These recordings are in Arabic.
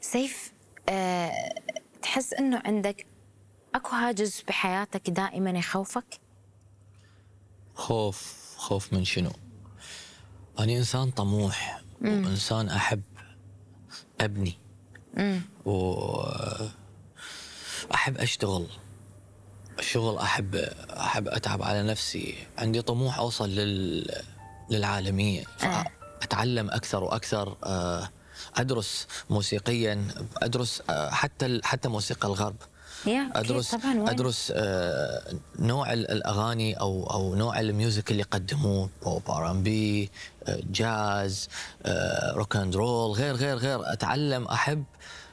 سيف أه تحس انه عندك اكو هاجس بحياتك دائما يخوفك؟ خوف خوف من شنو؟ أنا إنسان طموح مم. وإنسان أحب أبني و آه، احب أشتغل الشغل أحب أحب أتعب على نفسي عندي طموح أوصل لل... للعالمية أه. أتعلم أكثر وأكثر أه ادرس موسيقيا ادرس آه، حتى حتى موسيقى الغرب ادرس طبعاً ادرس آه، نوع الاغاني او او نوع الميوزك اللي يقدموه بوب ار ام بي جاز روك اند رول غير غير غير اتعلم احب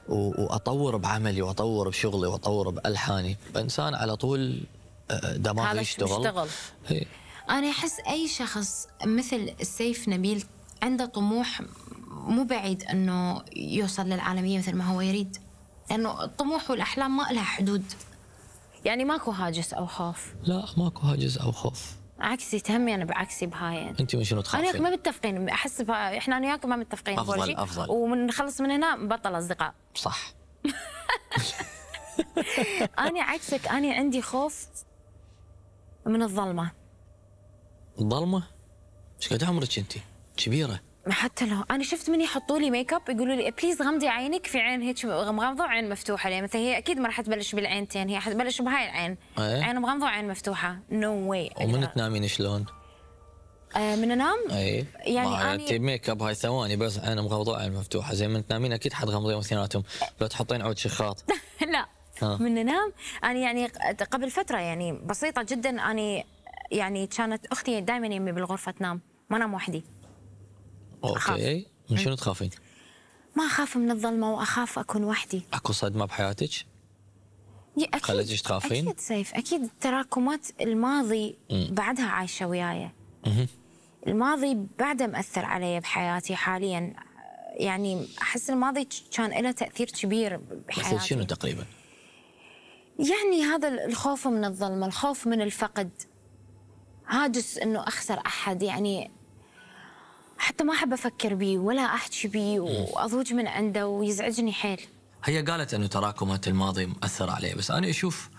واطور بعملي واطور بشغلي واطور بالحاني انسان على طول آه، دماغه يشتغل إيه. انا احس اي شخص مثل السيف نبيل عنده طموح مو بعيد انه يوصل للعالميه مثل ما هو يريد لانه الطموح والاحلام ما لها حدود يعني ماكو هاجس او خوف لا ماكو هاجس او خوف عكسي تهمي انا بعكسي بهاي انت من شنو تخافين؟ انا وياك ما متفقين احس بها... احنا انا وياك ما متفقين افضل افضل ونخلص من هنا بطل اصدقاء صح انا عكسك انا عندي خوف من الظلمه الظلمه؟ ايش قد عمرك انت؟ كبيره حتى لو انا شفت من يحطوا لي ميك اب يقولوا لي بليز غمضي عينك في عين هيك مغمضه وعين مفتوحه ليه مثلا هي اكيد ما راح تبلش بالعينتين هي راح تبلش بهاي العين أيه؟ عين مغمضه وعين مفتوحه نو no واي ومن تنامين شلون؟ آه من انام؟ اي يعني انت ميك اب هاي ثواني بس عين مغمضه وعين مفتوحه زي من تنامين اكيد حتغمضين اثنيناتهم لو تحطين عود شخاط لا آه. من انام انا يعني قبل فتره يعني بسيطه جدا اني يعني كانت اختي دائما يمي بالغرفه تنام ما انام وحدي اوكي من إيه. شنو تخافين؟ ما اخاف من الظلمه واخاف اكون وحدي اكو صدمه بحياتك؟ أكيد خلتك تخافين؟ اكيد سيف اكيد تراكمات الماضي بعدها عايشه وياي الماضي بعده مأثر علي بحياتي حاليا يعني احس الماضي كان له تاثير كبير بحياتي مثل شنو تقريبا؟ يعني هذا الخوف من الظلمه، الخوف من الفقد هاجس انه اخسر احد يعني حتى ما احب افكر بيه ولا احكي بيه واضوج من عنده ويزعجني حيل هي قالت انه تراكمات الماضي مأثر عليه بس انا اشوف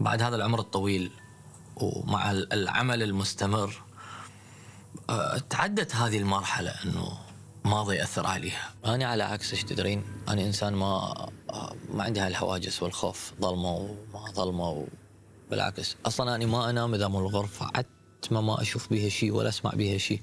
بعد هذا العمر الطويل ومع العمل المستمر آه، تعدت هذه المرحله انه ماضي اثر عليها انا على عكسك تدرين انا انسان ما آه، ما عندي هالهواجس والخوف ظلمه وما ظلمه و... بالعكس اصلا انا ما انام اذا من الغرفه حتى ما اشوف بها شيء ولا اسمع بها شيء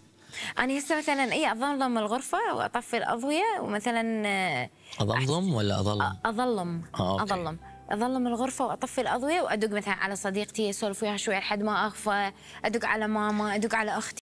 انا هسه مثلا اي اظلم الغرفه واطفي الاضويه ومثلا آه، اظلم ولا اظلم؟ آه، اظلم آه، اظلم اظلم الغرفه واطفي الاضويه وادق مثلا على صديقتي اسولف وياها شويه لحد ما اغفى ادق على ماما ادق على اختي